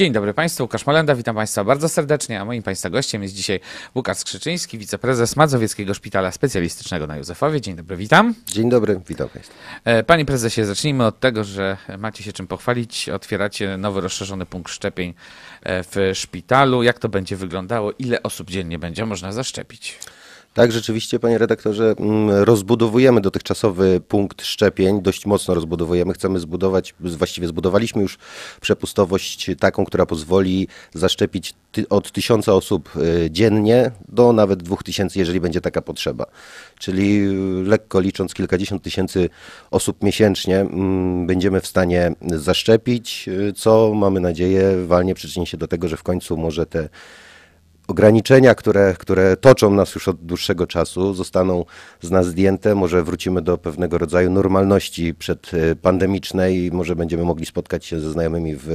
Dzień dobry Państwu, Łukasz Malenda, witam Państwa bardzo serdecznie, a moim Państwa gościem jest dzisiaj Łukasz Skrzyczyński, wiceprezes Mazowieckiego Szpitala Specjalistycznego na Józefowie. Dzień dobry, witam. Dzień dobry, witam Państwa. E, Panie prezesie, zacznijmy od tego, że macie się czym pochwalić, otwieracie nowy rozszerzony punkt szczepień e, w szpitalu. Jak to będzie wyglądało, ile osób dziennie będzie można zaszczepić? Tak, rzeczywiście, panie redaktorze, mm, rozbudowujemy dotychczasowy punkt szczepień, dość mocno rozbudowujemy. Chcemy zbudować, właściwie zbudowaliśmy już przepustowość taką, która pozwoli zaszczepić ty, od tysiąca osób y, dziennie do nawet dwóch tysięcy, jeżeli będzie taka potrzeba. Czyli y, lekko licząc kilkadziesiąt tysięcy osób miesięcznie mm, będziemy w stanie zaszczepić, y, co mamy nadzieję walnie przyczyni się do tego, że w końcu może te ograniczenia, które, które toczą nas już od dłuższego czasu, zostaną z nas zdjęte. Może wrócimy do pewnego rodzaju normalności przedpandemicznej. E, Może będziemy mogli spotkać się ze znajomymi w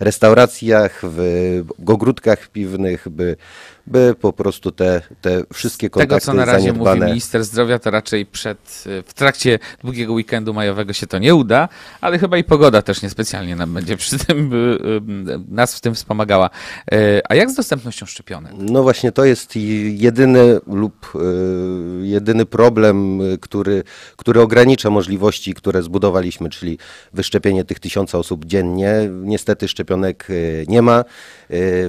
restauracjach, w ogródkach piwnych, by by po prostu te, te wszystkie kontakty Tego, co na razie zaniedbane... mówi minister zdrowia, to raczej przed, y, w trakcie długiego weekendu majowego się to nie uda, ale chyba i pogoda też niespecjalnie nam będzie przy tym, y, y, nas w tym wspomagała. A jak z dostępnością szczepionek? No właśnie, to jest jedyny lub jedyny problem, który, który ogranicza możliwości, które zbudowaliśmy, czyli wyszczepienie tych tysiąca osób dziennie. Niestety szczepionek nie ma.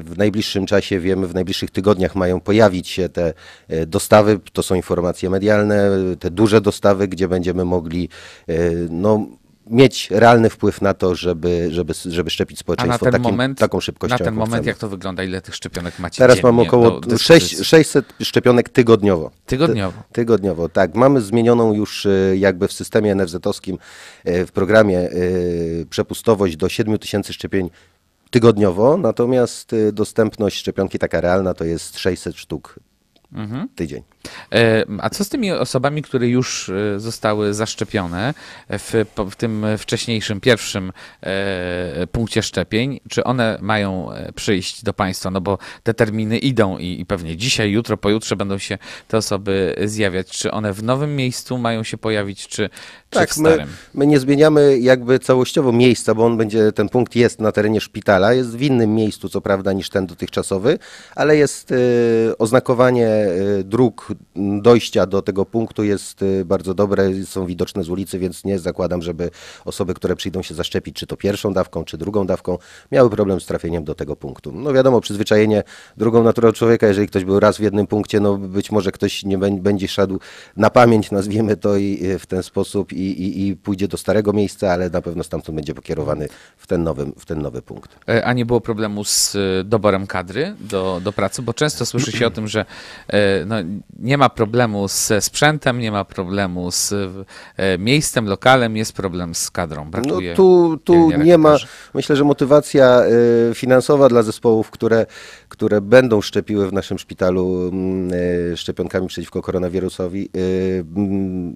W najbliższym czasie, wiemy, w najbliższych tygodniach mają pojawić się te e, dostawy, to są informacje medialne, te duże dostawy, gdzie będziemy mogli e, no, mieć realny wpływ na to, żeby, żeby, żeby szczepić społeczeństwo takim, moment, taką szybkością. Na ten moment jak to wygląda? Ile tych szczepionek macie? Teraz mamy około 6, 600 szczepionek tygodniowo. Tygodniowo. Ty, tygodniowo, tak. Mamy zmienioną już e, jakby w systemie NFZ-owskim w programie przepustowość do 7000 szczepień tygodniowo, natomiast y, dostępność szczepionki taka realna to jest 600 sztuk mhm. tydzień. E, a co z tymi osobami, które już e, zostały zaszczepione w, w tym wcześniejszym, pierwszym e, punkcie szczepień? Czy one mają przyjść do państwa? No bo te terminy idą i, i pewnie dzisiaj, jutro, pojutrze będą się te osoby zjawiać. Czy one w nowym miejscu mają się pojawić, czy, tak, czy w starym? My, my nie zmieniamy jakby całościowo miejsca, bo on będzie, ten punkt jest na terenie szpitala, jest w innym miejscu, co prawda, niż ten dotychczasowy, ale jest yy, oznakowanie Y, dróg dojścia do tego punktu jest y, bardzo dobre, są widoczne z ulicy, więc nie zakładam, żeby osoby, które przyjdą się zaszczepić, czy to pierwszą dawką, czy drugą dawką, miały problem z trafieniem do tego punktu. No wiadomo, przyzwyczajenie drugą naturą człowieka, jeżeli ktoś był raz w jednym punkcie, no być może ktoś nie będzie szedł na pamięć, nazwijmy to i y, w ten sposób i, i, i pójdzie do starego miejsca, ale na pewno stamtąd będzie pokierowany w ten nowy, w ten nowy punkt. E, a nie było problemu z doborem kadry do, do pracy, bo często słyszy się o tym, że E, no, nie ma problemu ze sprzętem, nie ma problemu z e, miejscem, lokalem, jest problem z kadrą. No Brakuje no tu, tu nie ma, myślę, że motywacja e, finansowa dla zespołów, które, które będą szczepiły w naszym szpitalu mm, szczepionkami przeciwko koronawirusowi mm,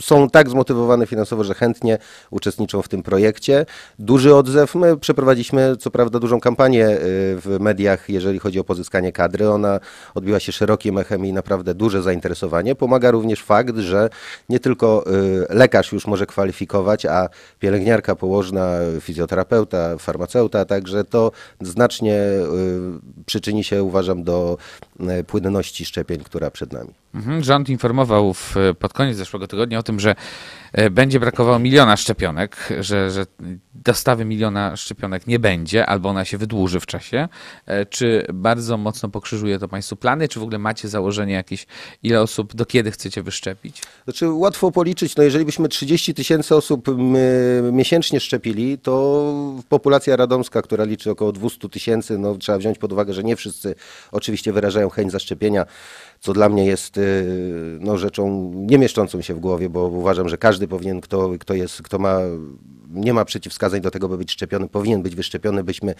są tak zmotywowane finansowo, że chętnie uczestniczą w tym projekcie. Duży odzew. My przeprowadziliśmy co prawda dużą kampanię y, w mediach, jeżeli chodzi o pozyskanie kadry. Ona odbiła się szerokim echem i naprawdę duże zainteresowanie. Pomaga również fakt, że nie tylko y, lekarz już może kwalifikować, a pielęgniarka, położna, fizjoterapeuta, farmaceuta, także to znacznie y, przyczyni się, uważam, do płynności szczepień, która przed nami. Mhm, rząd informował w, pod koniec zeszłego tygodnia o tym, że e, będzie brakowało miliona szczepionek, że, że dostawy miliona szczepionek nie będzie, albo ona się wydłuży w czasie. E, czy bardzo mocno pokrzyżuje to Państwu plany? Czy w ogóle macie założenie jakieś, ile osób, do kiedy chcecie wyszczepić? Znaczy, łatwo policzyć. No, jeżeli byśmy 30 tysięcy osób miesięcznie szczepili, to populacja radomska, która liczy około 200 tysięcy, no, trzeba wziąć pod uwagę, że nie wszyscy oczywiście wyrażają chęć zaszczepienia co dla mnie jest y, no, rzeczą nie mieszczącą się w głowie, bo uważam, że każdy powinien, kto, kto, jest, kto ma, nie ma przeciwwskazań do tego, by być szczepiony, powinien być wyszczepiony, byśmy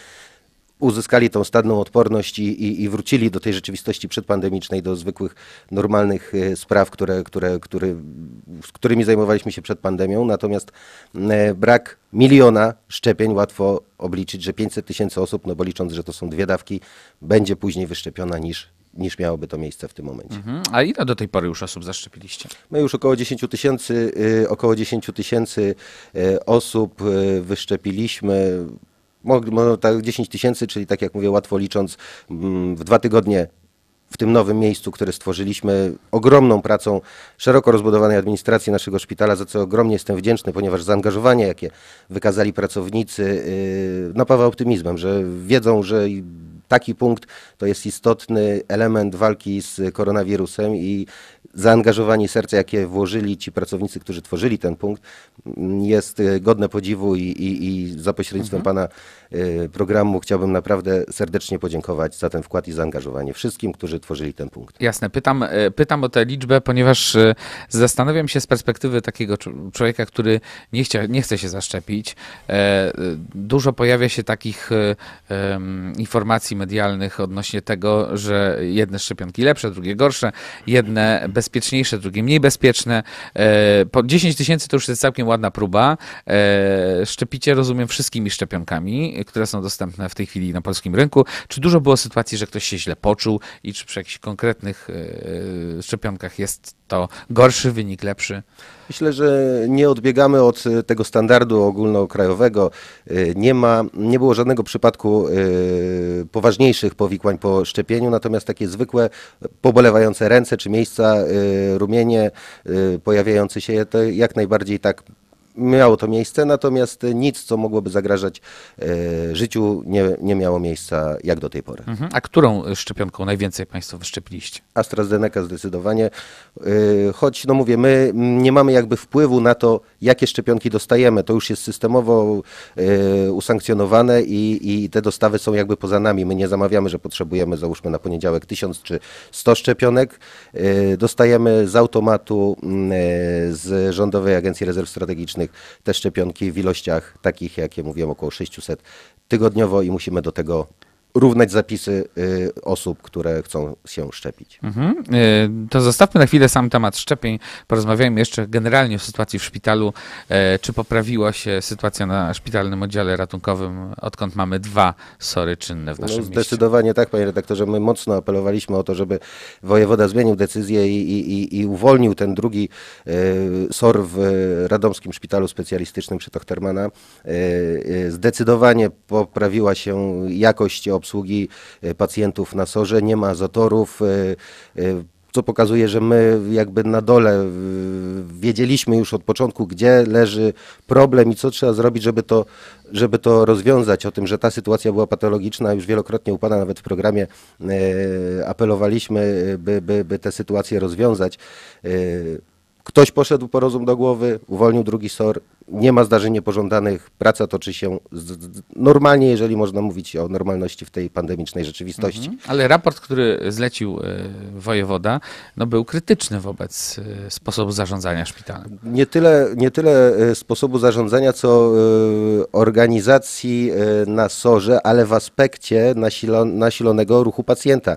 uzyskali tą stadną odporność i, i, i, wrócili do tej rzeczywistości przedpandemicznej, do zwykłych, normalnych e, spraw, które, które, który, z którymi zajmowaliśmy się przed pandemią. Natomiast e, brak miliona szczepień łatwo obliczyć, że 500 tysięcy osób, no bo licząc, że to są dwie dawki, będzie później wyszczepiona niż niż miałoby to miejsce w tym momencie. Mhm. A ile do tej pory już osób zaszczepiliście? My już około 10 tysięcy, y, około 10 tysięcy y, osób y, wyszczepiliśmy. No, tak 10 tysięcy, czyli tak jak mówię, łatwo licząc, mm, w dwa tygodnie w tym nowym miejscu, które stworzyliśmy, ogromną pracą szeroko rozbudowanej administracji naszego szpitala, za co ogromnie jestem wdzięczny, ponieważ zaangażowanie, jakie wykazali pracownicy, napawa no, optymizmem, że wiedzą, że taki punkt to jest istotny element walki z koronawirusem i zaangażowanie serca, jakie włożyli ci pracownicy, którzy tworzyli ten punkt, jest e, godne podziwu i, i, i za pośrednictwem mhm. pana e, programu chciałbym naprawdę serdecznie podziękować za ten wkład i zaangażowanie wszystkim, którzy tworzyli ten punkt. Jasne, pytam, e, pytam o tę liczbę, ponieważ zastanawiam się z perspektywy takiego człowieka, który nie, chcia, nie chce się zaszczepić. Dużo pojawia się takich informacji medialnych odnośnie tego, że jedne szczepionki lepsze, drugie gorsze, jedne bezpieczniejsze, drugie mniej bezpieczne. E, po 10 tysięcy to już jest całkiem ładna próba. E, szczepicie, rozumiem, wszystkimi szczepionkami, które są dostępne w tej chwili na polskim rynku. Czy dużo było sytuacji, że ktoś się źle poczuł i czy przy jakichś konkretnych e, szczepionkach jest to gorszy wynik, lepszy. Myślę, że nie odbiegamy od e, tego standardu ogólnokrajowego. E, nie, ma, nie było żadnego przypadku e, poważniejszych powikłań po szczepieniu, natomiast takie zwykłe pobolewające ręce czy miejsca, rumienie pojawiające się, to jak najbardziej tak miało to miejsce, natomiast nic, co mogłoby zagrażać e, życiu, nie, nie miało miejsca jak do tej pory. Mhm. A którą szczepionką najwięcej Państwo wyszczepiliście? AstraZeneca zdecydowanie, e, choć no mówię, my nie mamy jakby wpływu na to, jakie szczepionki dostajemy. To już jest systemowo y, usankcjonowane i, i te dostawy są jakby poza nami. My nie zamawiamy, że potrzebujemy załóżmy na poniedziałek 1000 czy 100 szczepionek. Y, dostajemy z automatu y, z Rządowej Agencji Rezerw Strategicznych te szczepionki w ilościach takich, jakie mówiłem, około 600 tygodniowo i musimy do tego równać zapisy y, osób, które chcą się szczepić. Mhm. Y, to zostawmy na chwilę sam temat szczepień. Porozmawiajmy jeszcze generalnie o sytuacji w szpitalu. E, czy poprawiła się sytuacja na szpitalnym oddziale ratunkowym, odkąd mamy dwa sory czynne w no, naszym no, Zdecydowanie tak, panie redaktorze. My mocno apelowaliśmy o to, żeby wojewoda zmienił decyzję i, i, i uwolnił ten drugi e, sor w Radomskim Szpitalu Specjalistycznym przy Tochtermana. E, zdecydowanie poprawiła się jakość opieki obsługi e, pacjentów na sorze, nie ma zatorów e, e, co pokazuje, że my jakby na dole wiedzieliśmy już od początku, gdzie leży problem i co trzeba zrobić, żeby to, żeby to rozwiązać. O tym, że ta sytuacja była patologiczna, już wielokrotnie u Pana nawet w programie apelowaliśmy, by, by, by tę sytuację rozwiązać. Ktoś poszedł po rozum do głowy, uwolnił drugi SOR, nie ma zdarzeń niepożądanych, praca toczy się z, z, normalnie, jeżeli można mówić o normalności w tej pandemicznej rzeczywistości. Mhm. Ale raport, który zlecił y, wojewoda, no był krytyczny wobec y, sposobu zarządzania szpitalem. Nie tyle, nie tyle e, sposobu zarządzania, co y, organizacji na SOR-ze, ale w aspekcie nasilo, nasilonego ruchu pacjenta.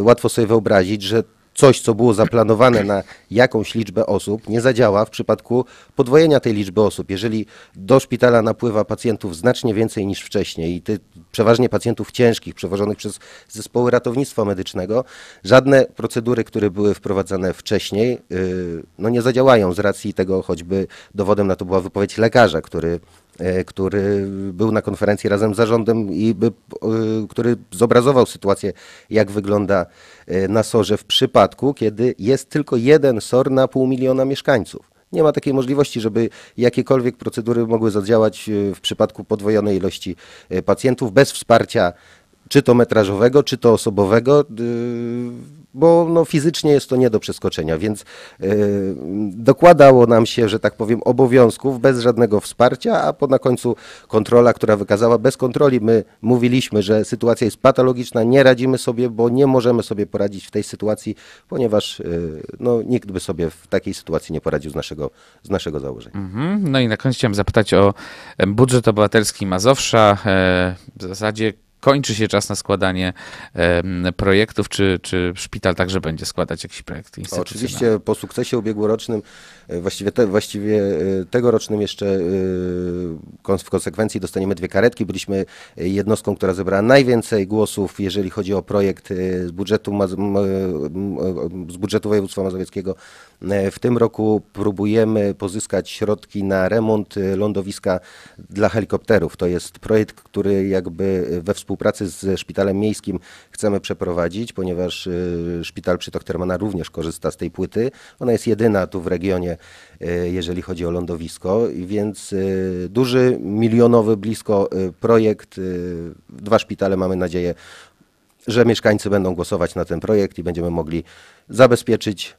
Łatwo sobie wyobrazić, że coś, co było zaplanowane na jakąś liczbę osób, nie zadziała w przypadku podwojenia tej liczby osób. Jeżeli do szpitala napływa pacjentów znacznie więcej niż wcześniej i ty, przeważnie pacjentów ciężkich, przewożonych przez zespoły ratownictwa medycznego, żadne procedury, które były wprowadzane wcześniej, yy, no nie zadziałają z racji tego choćby dowodem na to była wypowiedź lekarza, który E, który był na konferencji razem z zarządem i by, e, który zobrazował sytuację, jak wygląda e, na SOR-ze w przypadku, kiedy jest tylko jeden SOR na pół miliona mieszkańców. Nie ma takiej możliwości, żeby jakiekolwiek procedury mogły zadziałać w przypadku podwojonej ilości pacjentów bez wsparcia czy to metrażowego, czy to osobowego, y, bo no, fizycznie jest to nie do przeskoczenia, więc y, dokładało nam się, że tak powiem, obowiązków bez żadnego wsparcia, a po na końcu kontrola, która wykazała bez kontroli. My mówiliśmy, że sytuacja jest patologiczna, nie radzimy sobie, bo nie możemy sobie poradzić w tej sytuacji, ponieważ y, no, nikt by sobie w takiej sytuacji nie poradził z naszego, z naszego założenia. Mm -hmm. No i na koniec chciałem zapytać o budżet obywatelski Mazowsza. E, w zasadzie kończy się czas na składanie projektów, czy, czy szpital także będzie składać jakiś projekt Oczywiście po sukcesie ubiegłorocznym, e, właściwie, te, właściwie e, tegorocznym jeszcze e, w konsekwencji dostaniemy dwie karetki. Byliśmy jednostką, która zebrała najwięcej głosów, jeżeli chodzi o projekt z budżetu, z budżetu województwa mazowieckiego. W tym roku próbujemy pozyskać środki na remont lądowiska dla helikopterów. To jest projekt, który jakby we współpracy współpracy ze szpitalem miejskim chcemy przeprowadzić, ponieważ y, szpital Przytok Termana również korzysta z tej płyty. Ona jest jedyna tu w regionie, y, jeżeli chodzi o lądowisko, więc y, duży, milionowy blisko projekt. Dwa szpitale mamy nadzieję, że mieszkańcy będą głosować na ten projekt i będziemy mogli zabezpieczyć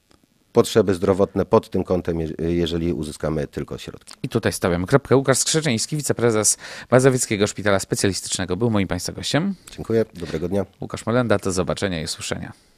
potrzeby zdrowotne pod tym kątem, jeżeli uzyskamy tylko środki. I tutaj stawiam kropkę. Łukasz Skrzyczyński, wiceprezes Mazowieckiego Szpitala Specjalistycznego był moim Państwa gościem. Dziękuję, dobrego dnia. Łukasz Molenda, do zobaczenia i usłyszenia.